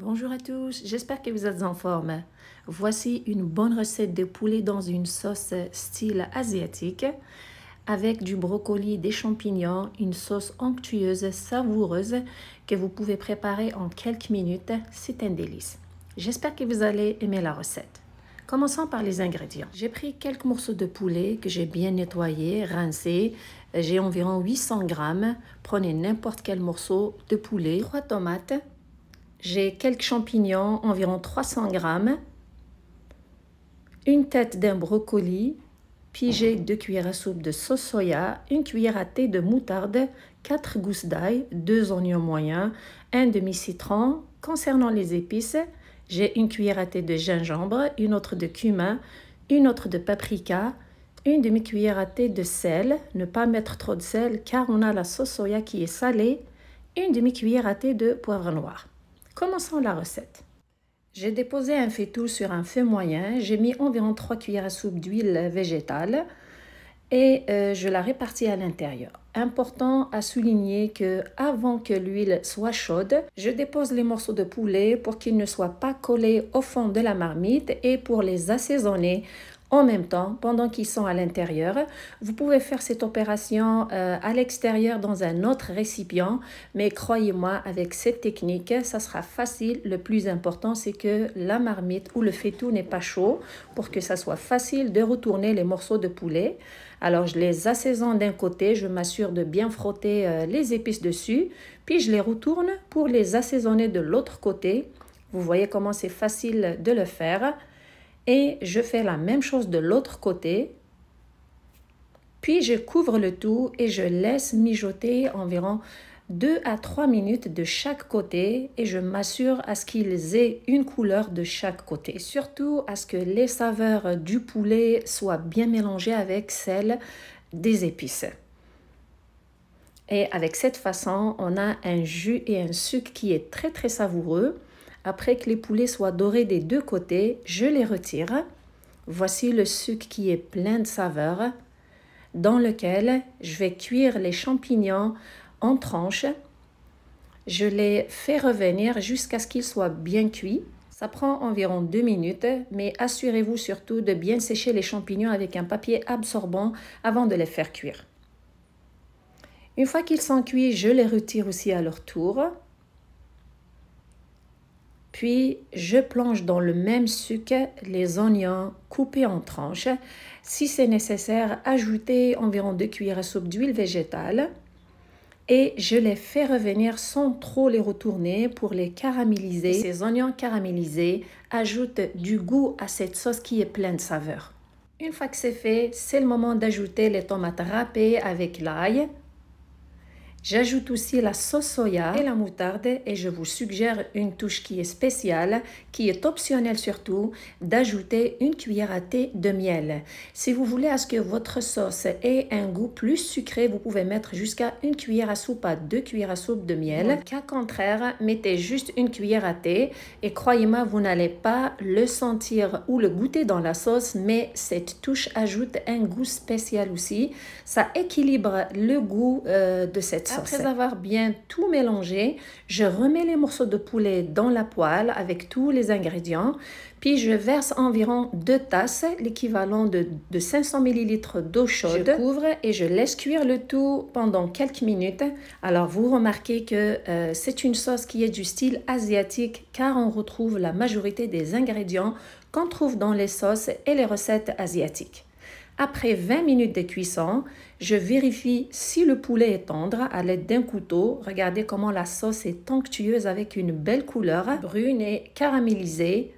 Bonjour à tous, j'espère que vous êtes en forme. Voici une bonne recette de poulet dans une sauce style asiatique avec du brocoli, des champignons, une sauce onctueuse, savoureuse que vous pouvez préparer en quelques minutes. C'est un délice. J'espère que vous allez aimer la recette. Commençons par les ingrédients. J'ai pris quelques morceaux de poulet que j'ai bien nettoyé, rincés. J'ai environ 800 grammes. Prenez n'importe quel morceau de poulet. 3 tomates, j'ai quelques champignons, environ 300 grammes, une tête d'un brocoli, puis j'ai deux cuillères à soupe de sauce soya, une cuillère à thé de moutarde, quatre gousses d'ail, deux oignons moyens, un demi-citron. Concernant les épices, j'ai une cuillère à thé de gingembre, une autre de cumin, une autre de paprika, une demi-cuillère à thé de sel, ne pas mettre trop de sel car on a la sauce soya qui est salée, une demi-cuillère à thé de poivre noir. Commençons la recette. J'ai déposé un faitout sur un feu moyen. J'ai mis environ 3 cuillères à soupe d'huile végétale et euh, je la répartis à l'intérieur. Important à souligner que avant que l'huile soit chaude, je dépose les morceaux de poulet pour qu'ils ne soient pas collés au fond de la marmite et pour les assaisonner en même temps, pendant qu'ils sont à l'intérieur, vous pouvez faire cette opération euh, à l'extérieur dans un autre récipient, mais croyez-moi, avec cette technique, ça sera facile. Le plus important, c'est que la marmite ou le faitout n'est pas chaud pour que ça soit facile de retourner les morceaux de poulet. Alors, je les assaisonne d'un côté, je m'assure de bien frotter euh, les épices dessus, puis je les retourne pour les assaisonner de l'autre côté. Vous voyez comment c'est facile de le faire et je fais la même chose de l'autre côté. Puis je couvre le tout et je laisse mijoter environ 2 à 3 minutes de chaque côté et je m'assure à ce qu'ils aient une couleur de chaque côté. surtout à ce que les saveurs du poulet soient bien mélangées avec celles des épices. Et avec cette façon, on a un jus et un sucre qui est très très savoureux après que les poulets soient dorés des deux côtés, je les retire. Voici le sucre qui est plein de saveur, dans lequel je vais cuire les champignons en tranches. Je les fais revenir jusqu'à ce qu'ils soient bien cuits. Ça prend environ deux minutes, mais assurez-vous surtout de bien sécher les champignons avec un papier absorbant avant de les faire cuire. Une fois qu'ils sont cuits, je les retire aussi à leur tour. Puis je plonge dans le même sucre les oignons coupés en tranches. Si c'est nécessaire, ajoutez environ 2 cuillères à soupe d'huile végétale. Et je les fais revenir sans trop les retourner pour les caraméliser. Ces oignons caramélisés ajoutent du goût à cette sauce qui est pleine de saveur. Une fois que c'est fait, c'est le moment d'ajouter les tomates râpées avec l'ail. J'ajoute aussi la sauce soya et la moutarde et je vous suggère une touche qui est spéciale, qui est optionnelle surtout, d'ajouter une cuillère à thé de miel. Si vous voulez à ce que votre sauce ait un goût plus sucré, vous pouvez mettre jusqu'à une cuillère à soupe à deux cuillères à soupe de miel. Cas contraire, mettez juste une cuillère à thé et croyez-moi, vous n'allez pas le sentir ou le goûter dans la sauce, mais cette touche ajoute un goût spécial aussi. Ça équilibre le goût euh, de cette après avoir bien tout mélangé, je remets les morceaux de poulet dans la poêle avec tous les ingrédients, puis je verse environ deux tasses, l'équivalent de, 500 ml d'eau chaude. Je couvre et je laisse cuire le tout pendant quelques minutes. Alors vous remarquez que euh, c'est une sauce qui est du style asiatique car on retrouve la majorité des ingrédients qu'on trouve dans les sauces et les recettes asiatiques. Après 20 minutes de cuisson, je vérifie si le poulet est tendre à l'aide d'un couteau. Regardez comment la sauce est onctueuse avec une belle couleur brune et caramélisée.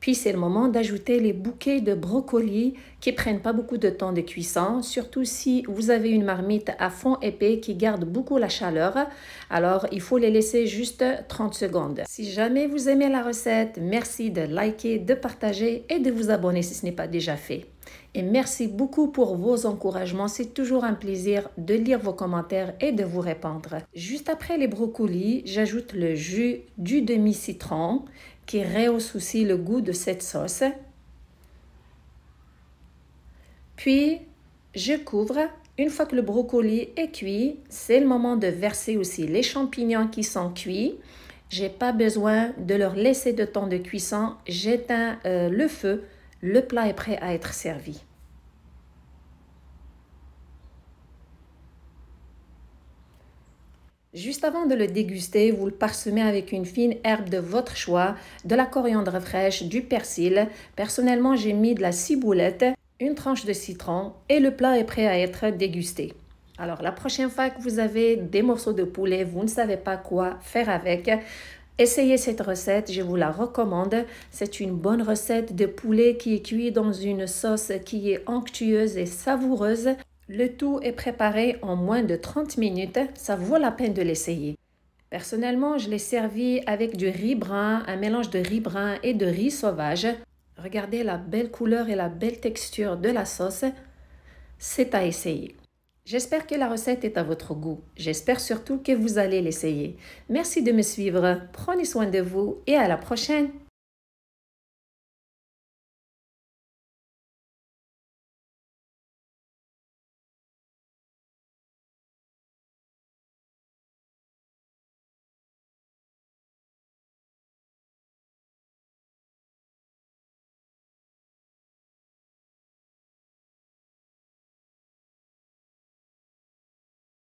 Puis c'est le moment d'ajouter les bouquets de brocolis qui prennent pas beaucoup de temps de cuisson, surtout si vous avez une marmite à fond épais qui garde beaucoup la chaleur. Alors il faut les laisser juste 30 secondes. Si jamais vous aimez la recette, merci de liker, de partager et de vous abonner si ce n'est pas déjà fait. Et merci beaucoup pour vos encouragements. C'est toujours un plaisir de lire vos commentaires et de vous répondre. Juste après les brocolis, j'ajoute le jus du demi-citron qui rehausse aussi le goût de cette sauce. Puis, je couvre. Une fois que le brocoli est cuit, c'est le moment de verser aussi les champignons qui sont cuits. Je n'ai pas besoin de leur laisser de temps de cuisson. J'éteins euh, le feu le plat est prêt à être servi. Juste avant de le déguster, vous le parsemez avec une fine herbe de votre choix, de la coriandre fraîche, du persil. Personnellement, j'ai mis de la ciboulette, une tranche de citron et le plat est prêt à être dégusté. Alors, la prochaine fois que vous avez des morceaux de poulet, vous ne savez pas quoi faire avec, Essayez cette recette, je vous la recommande. C'est une bonne recette de poulet qui est cuit dans une sauce qui est onctueuse et savoureuse. Le tout est préparé en moins de 30 minutes, ça vaut la peine de l'essayer. Personnellement, je l'ai servi avec du riz brun, un mélange de riz brun et de riz sauvage. Regardez la belle couleur et la belle texture de la sauce. C'est à essayer. J'espère que la recette est à votre goût. J'espère surtout que vous allez l'essayer. Merci de me suivre. Prenez soin de vous et à la prochaine.